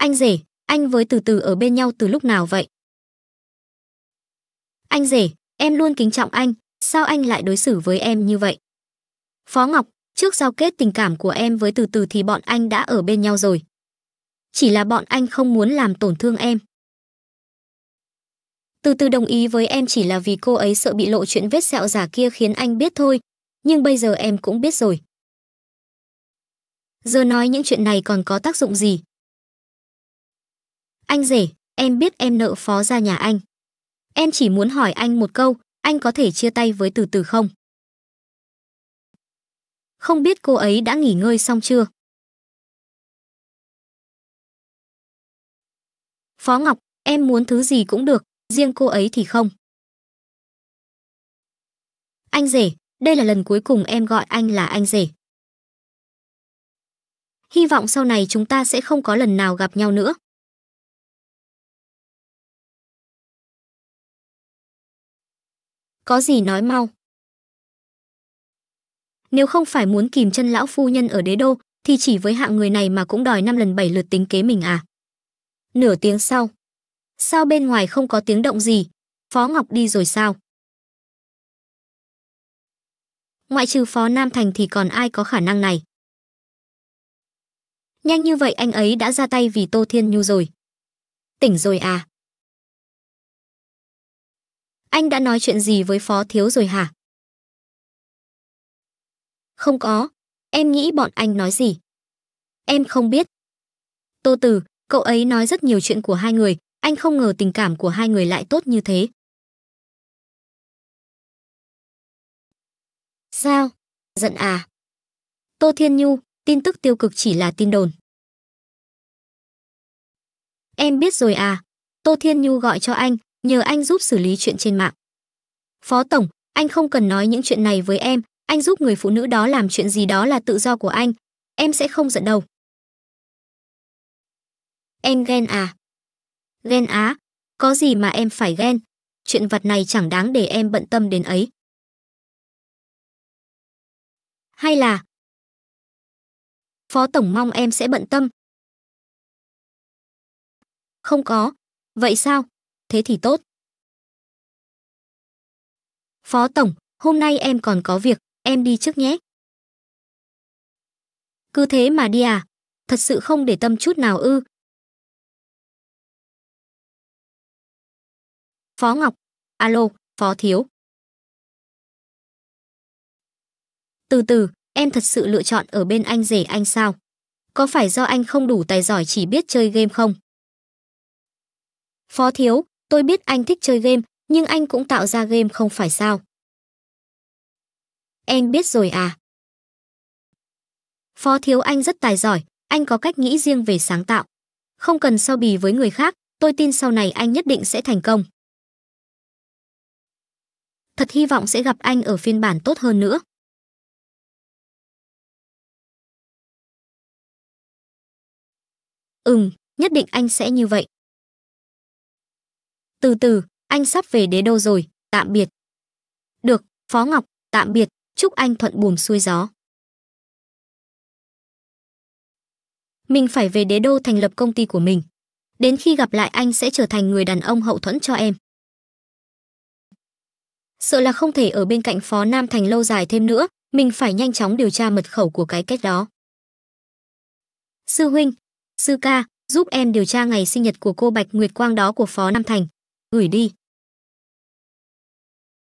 Anh rể, anh với từ từ ở bên nhau từ lúc nào vậy? Anh rể, em luôn kính trọng anh, sao anh lại đối xử với em như vậy? Phó Ngọc, trước giao kết tình cảm của em với từ từ thì bọn anh đã ở bên nhau rồi. Chỉ là bọn anh không muốn làm tổn thương em. Từ từ đồng ý với em chỉ là vì cô ấy sợ bị lộ chuyện vết sẹo giả kia khiến anh biết thôi, nhưng bây giờ em cũng biết rồi. Giờ nói những chuyện này còn có tác dụng gì? Anh rể, em biết em nợ phó ra nhà anh. Em chỉ muốn hỏi anh một câu, anh có thể chia tay với từ từ không? Không biết cô ấy đã nghỉ ngơi xong chưa? Phó Ngọc, em muốn thứ gì cũng được, riêng cô ấy thì không. Anh rể, đây là lần cuối cùng em gọi anh là anh rể. Hy vọng sau này chúng ta sẽ không có lần nào gặp nhau nữa. có gì nói mau. Nếu không phải muốn kìm chân lão phu nhân ở đế đô, thì chỉ với hạng người này mà cũng đòi năm lần bảy lượt tính kế mình à. Nửa tiếng sau. Sao bên ngoài không có tiếng động gì? Phó Ngọc đi rồi sao? Ngoại trừ Phó Nam Thành thì còn ai có khả năng này? Nhanh như vậy anh ấy đã ra tay vì Tô Thiên Nhu rồi. Tỉnh rồi à? Anh đã nói chuyện gì với phó thiếu rồi hả? Không có, em nghĩ bọn anh nói gì? Em không biết. Tô Tử, cậu ấy nói rất nhiều chuyện của hai người, anh không ngờ tình cảm của hai người lại tốt như thế. Sao? Giận à? Tô Thiên Nhu, tin tức tiêu cực chỉ là tin đồn. Em biết rồi à? Tô Thiên Nhu gọi cho anh, nhờ anh giúp xử lý chuyện trên mạng. Phó Tổng, anh không cần nói những chuyện này với em, anh giúp người phụ nữ đó làm chuyện gì đó là tự do của anh, em sẽ không giận đâu. Em ghen à? Ghen á, có gì mà em phải ghen? Chuyện vật này chẳng đáng để em bận tâm đến ấy. Hay là Phó Tổng mong em sẽ bận tâm. Không có. Vậy sao? thế thì tốt. Phó Tổng, hôm nay em còn có việc, em đi trước nhé. Cứ thế mà đi à, thật sự không để tâm chút nào ư. Phó Ngọc, alo, Phó Thiếu. Từ từ, em thật sự lựa chọn ở bên anh rể anh sao? Có phải do anh không đủ tài giỏi chỉ biết chơi game không? Phó Thiếu, Tôi biết anh thích chơi game, nhưng anh cũng tạo ra game không phải sao. Em biết rồi à? Phó Thiếu Anh rất tài giỏi, anh có cách nghĩ riêng về sáng tạo. Không cần so bì với người khác, tôi tin sau này anh nhất định sẽ thành công. Thật hy vọng sẽ gặp anh ở phiên bản tốt hơn nữa. Ừm, nhất định anh sẽ như vậy. Từ từ, anh sắp về đế đô rồi, tạm biệt. Được, Phó Ngọc, tạm biệt, chúc anh thuận buồm xuôi gió. Mình phải về đế đô thành lập công ty của mình. Đến khi gặp lại anh sẽ trở thành người đàn ông hậu thuẫn cho em. Sợ là không thể ở bên cạnh Phó Nam Thành lâu dài thêm nữa, mình phải nhanh chóng điều tra mật khẩu của cái kết đó. Sư huynh, sư ca, giúp em điều tra ngày sinh nhật của cô Bạch Nguyệt Quang đó của Phó Nam Thành, gửi đi